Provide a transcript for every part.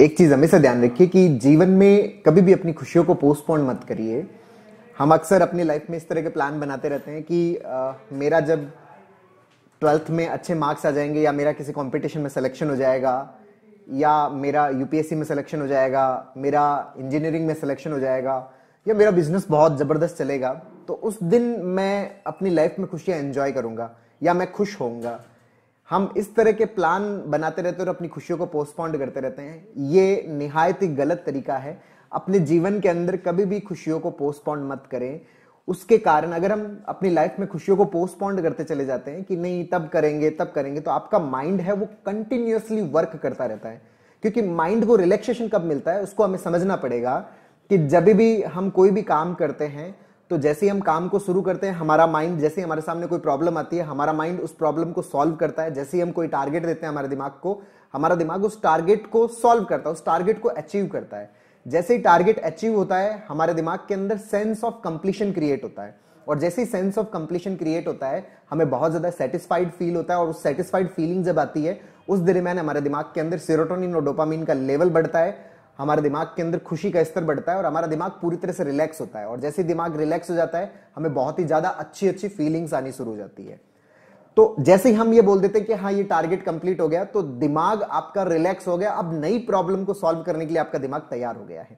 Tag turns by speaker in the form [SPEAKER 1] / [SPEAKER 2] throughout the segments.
[SPEAKER 1] एक चीज़ हमेशा ध्यान रखिए कि जीवन में कभी भी अपनी खुशियों को पोस्टपोन मत करिए हम अक्सर अपनी लाइफ में इस तरह के प्लान बनाते रहते हैं कि आ, मेरा जब ट्वेल्थ में अच्छे मार्क्स आ जाएंगे या मेरा किसी कंपटीशन में सिलेक्शन हो जाएगा या मेरा यूपीएससी में सिलेक्शन हो जाएगा मेरा इंजीनियरिंग में सिलेक्शन हो जाएगा या मेरा बिजनेस बहुत ज़बरदस्त चलेगा तो उस दिन मैं अपनी लाइफ में खुशियाँ एंजॉय करूँगा या मैं खुश होऊंगा हम इस तरह के प्लान बनाते रहते हैं और अपनी खुशियों को पोस्टपोन्ड करते रहते हैं ये निहायत ही गलत तरीका है अपने जीवन के अंदर कभी भी खुशियों को पोस्टपोन्ड मत करें उसके कारण अगर हम अपनी लाइफ में खुशियों को पोस्टपोन्ड करते चले जाते हैं कि नहीं तब करेंगे तब करेंगे तो आपका माइंड है वो कंटिन्यूसली वर्क करता रहता है क्योंकि माइंड को रिलैक्सेशन कब मिलता है उसको हमें समझना पड़ेगा कि जब भी हम कोई भी काम करते हैं तो जैसे ही हम काम को शुरू करते हैं हमारा माइंड जैसे ही हमारे सामने कोई प्रॉब्लम आती है हमारा माइंड उस प्रॉब्लम को सॉल्व करता है जैसे ही हम कोई टारगेट देते हैं हमारे दिमाग को हमारा दिमाग उस टारगेट को सॉल्व करता है उस टारगेट को अचीव करता है जैसे ही टारगेट अचीव होता है हमारे दिमाग के अंदर सेंस ऑफ कंप्लीशन क्रिएट होता है और जैसे ही सेंस ऑफ कंप्लीशन क्रिएट होता है हमें बहुत ज्यादा सेटिस्फाइड फील होता है और उस सेटिस्फाइड फीलिंग जब आती है उस दरमियान हमारे दिमाग के अंदर सीरोटोनिन और डोपामिन का लेवल बढ़ता है हमारे दिमाग के अंदर खुशी का स्तर बढ़ता है और हमारा दिमाग पूरी तरह से रिलैक्स होता है और जैसे दिमाग रिलैक्स हो जाता है हमें बहुत ही ज़्यादा अच्छी अच्छी फीलिंग्स आनी शुरू हो जाती है तो जैसे ही हम ये बोल देते हैं कि हाँ ये टारगेट कंप्लीट हो गया तो दिमाग आपका रिलैक्स हो गया अब नई प्रॉब्लम को सॉल्व करने के लिए आपका दिमाग तैयार हो गया है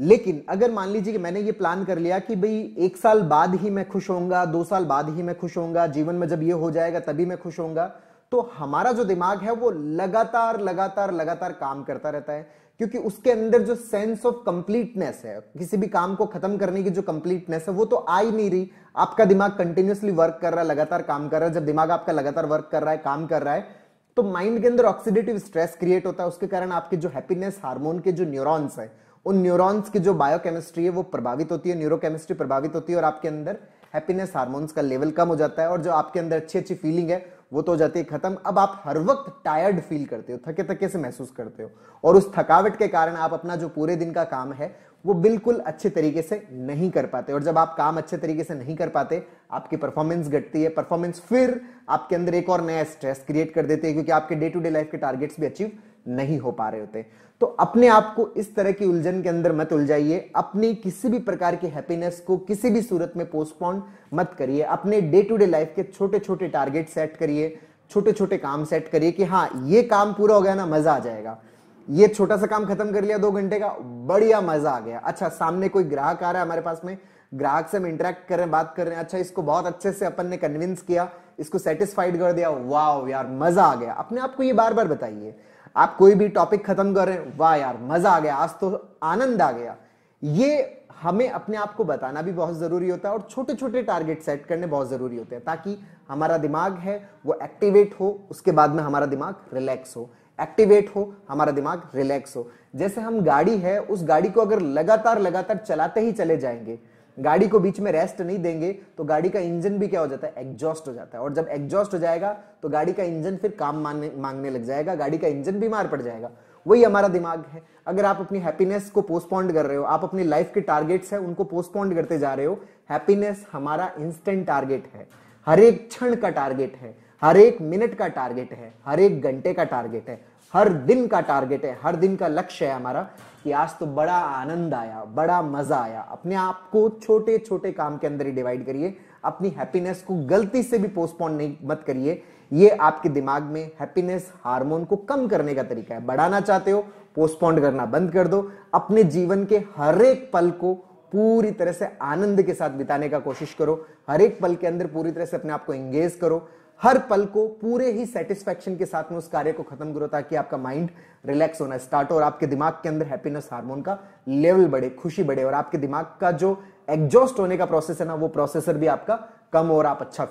[SPEAKER 1] लेकिन अगर मान लीजिए कि मैंने ये प्लान कर लिया कि भाई एक साल बाद ही मैं खुश होऊंगा दो साल बाद ही मैं खुश होऊंगा जीवन में जब ये हो जाएगा तभी मैं खुश होऊंगा तो हमारा जो दिमाग है वो लगातार लगातार लगातार काम करता रहता है क्योंकि उसके अंदर जो सेंस ऑफ कंप्लीटनेस है किसी भी काम को खत्म करने की जो कंप्लीटनेस है वो तो आ ही नहीं रही आपका दिमाग कंटिन्यूसली वर्क कर रहा है लगातार काम कर रहा है जब दिमाग आपका लगातार वर्क कर रहा है काम कर रहा है तो माइंड के अंदर ऑक्सीडेटिव स्ट्रेस क्रिएट होता है उसके कारण आपके जो हैप्पीनेस हार्मोन के जो न्यूरॉन्स है उन न्यूरॉन्स की जो बायोकेमिस्ट्री है वो प्रभावित होती है न्यूरोकेमिस्ट्री प्रभावित होती है और आपके अंदर हैप्पीनेस हार्मोन्स का लेवल कम हो जाता है और जो आपके अंदर अच्छी अच्छी फीलिंग है वो तो हो जाती है खत्म अब आप हर वक्त टायर्ड फील करते हो थके थके से महसूस करते हो और उस थकावट के कारण आप अपना जो पूरे दिन का काम है वो बिल्कुल अच्छे तरीके से नहीं कर पाते और जब आप काम अच्छे तरीके से नहीं कर पाते आपकी परफॉर्मेंस घटती है परफॉर्मेंस फिर आपके अंदर एक और नया स्ट्रेस क्रिएट कर देती है क्योंकि आपके डे टू डे लाइफ के टारगेट्स भी अचीव नहीं हो पा रहे होते तो अपने आप को इस तरह की उलझन के अंदर मत उलझाइए अपनी किसी भी प्रकार की हैप्पीनेस को किसी भी सूरत में पोस्टपोन मत करिए अपने डे टू डे लाइफ के छोटे छोटे टारगेट सेट करिए छोटे छोटे काम सेट करिए कि हाँ ये काम पूरा हो गया ना मजा आ जाएगा ये छोटा सा काम खत्म कर लिया दो घंटे का बढ़िया मजा आ गया अच्छा सामने कोई ग्राहक आ रहा है हमारे पास में ग्राहक से हम इंटरेक्ट कर रहे हैं बात कर रहे हैं अच्छा इसको बहुत अच्छे से अपन ने कन्विंस किया इसको सेटिस्फाइड कर दिया वाह यार मजा आ गया अपने आप को ये बार बार बताइए आप कोई भी टॉपिक खत्म कर रहे हैं वाह यार मजा आ गया आज तो आनंद आ गया ये हमें अपने आप को बताना भी बहुत ज़रूरी होता है और छोटे छोटे टारगेट सेट करने बहुत ज़रूरी होते हैं ताकि हमारा दिमाग है वो एक्टिवेट हो उसके बाद में हमारा दिमाग रिलैक्स हो एक्टिवेट हो हमारा दिमाग रिलैक्स हो जैसे हम गाड़ी है उस गाड़ी को अगर लगातार लगातार चलाते ही चले जाएंगे गाड़ी को बीच में रेस्ट नहीं देंगे तो गाड़ी का इंजन भी क्या हो जाता है एग्जॉस्ट हो जाता है और जब एग्जॉस्ट हो जाएगा तो गाड़ी का इंजन फिर काम मांगने मांगने लग जाएगा गाड़ी का इंजन बीमार पड़ जाएगा वही हमारा दिमाग है अगर आप अपनी हैप्पीनेस को पोस्टपोन्ड कर रहे हो आप अपनी लाइफ के टारगेट्स हैं उनको पोस्टपोन्ड करते जा रहे हो हैप्पीनेस हमारा इंस्टेंट टारगेट है हर एक क्षण का टारगेट है हर एक मिनट का टारगेट है हर एक घंटे का टारगेट है हर दिन का टारगेट है हर दिन का लक्ष्य है हमारा कि आज तो बड़ा आनंद आया बड़ा मजा आया अपने आप को छोटे छोटे काम के अंदर ही डिवाइड करिए अपनी हैप्पीनेस को गलती से भी पोस्टपोन नहीं मत करिए ये आपके दिमाग में हैप्पीनेस हार्मोन को कम करने का तरीका है बढ़ाना चाहते हो पोस्टपोन करना बंद कर दो अपने जीवन के हर एक पल को पूरी तरह से आनंद के साथ बिताने का कोशिश करो हर एक पल के अंदर पूरी तरह से अपने आप को एंगेज करो हर पल को पूरे ही सेटिस्फेक्शन के साथ में उस कार्य को खत्म करो ताकि आपका माइंड रिलैक्स होना स्टार्ट हो और आपके दिमाग के अंदर हैप्पीनेस हार्मोन का लेवल बढ़े खुशी बढ़े और आपके दिमाग का जो एग्जॉस्ट होने का प्रोसेस है ना वो प्रोसेसर भी आपका कम और आप अच्छा